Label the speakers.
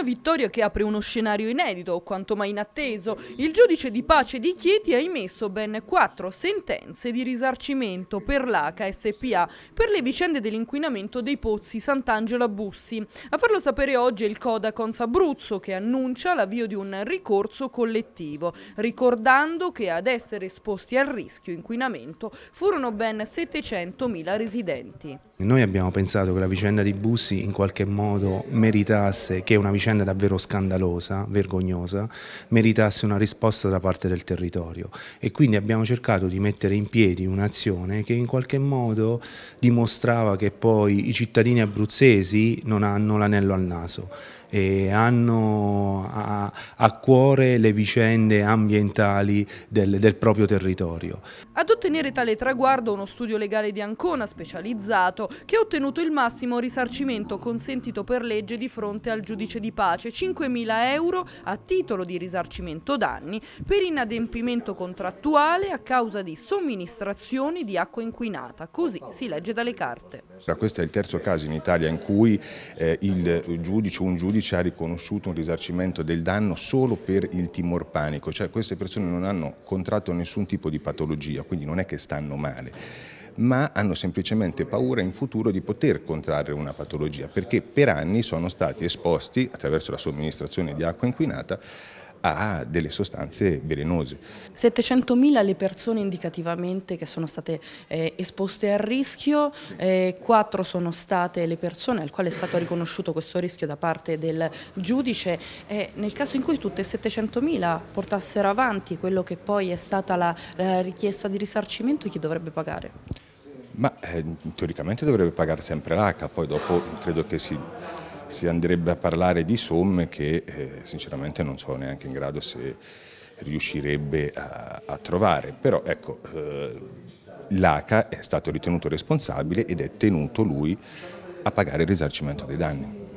Speaker 1: una vittoria che apre uno scenario inedito o quanto mai inatteso. Il giudice di pace di Chieti ha emesso ben quattro sentenze di risarcimento per l'ACA SPA per le vicende dell'inquinamento dei pozzi Sant'Angelo Bussi. A farlo sapere oggi è il Coda Consabruzzo che annuncia l'avvio di un ricorso collettivo, ricordando che ad essere esposti al rischio inquinamento furono ben 700.000 residenti.
Speaker 2: Noi abbiamo pensato che la vicenda di Bussi in qualche modo meritasse che una vicenda vicenda davvero scandalosa, vergognosa, meritasse una risposta da parte del territorio e quindi abbiamo cercato di mettere in piedi un'azione che in qualche modo dimostrava che poi i cittadini abruzzesi non hanno l'anello al naso e hanno a, a cuore le vicende ambientali del, del proprio territorio.
Speaker 1: Ad ottenere tale traguardo uno studio legale di Ancona specializzato che ha ottenuto il massimo risarcimento consentito per legge di fronte al giudice di pace, 5.000 euro a titolo di risarcimento danni per inadempimento contrattuale a causa di somministrazioni di acqua inquinata, così si legge dalle carte.
Speaker 3: Questo è il terzo caso in Italia in cui eh, il giudice o un giudice ha riconosciuto un risarcimento del danno solo per il timor panico, cioè queste persone non hanno contratto nessun tipo di patologia, quindi non è che stanno male ma hanno semplicemente paura in futuro di poter contrarre una patologia perché per anni sono stati esposti attraverso la somministrazione di acqua inquinata a delle sostanze velenose.
Speaker 4: 700.000 le persone indicativamente che sono state eh, esposte al rischio, eh, 4 sono state le persone al quale è stato riconosciuto questo rischio da parte del giudice. Eh, nel caso in cui tutte 700.000 portassero avanti quello che poi è stata la, la richiesta di risarcimento, chi dovrebbe pagare?
Speaker 3: Ma eh, teoricamente dovrebbe pagare sempre l'ACA, poi dopo credo che si si andrebbe a parlare di somme che eh, sinceramente non sono neanche in grado se riuscirebbe a, a trovare, però ecco eh, l'ACA è stato ritenuto responsabile ed è tenuto lui a pagare il risarcimento dei danni.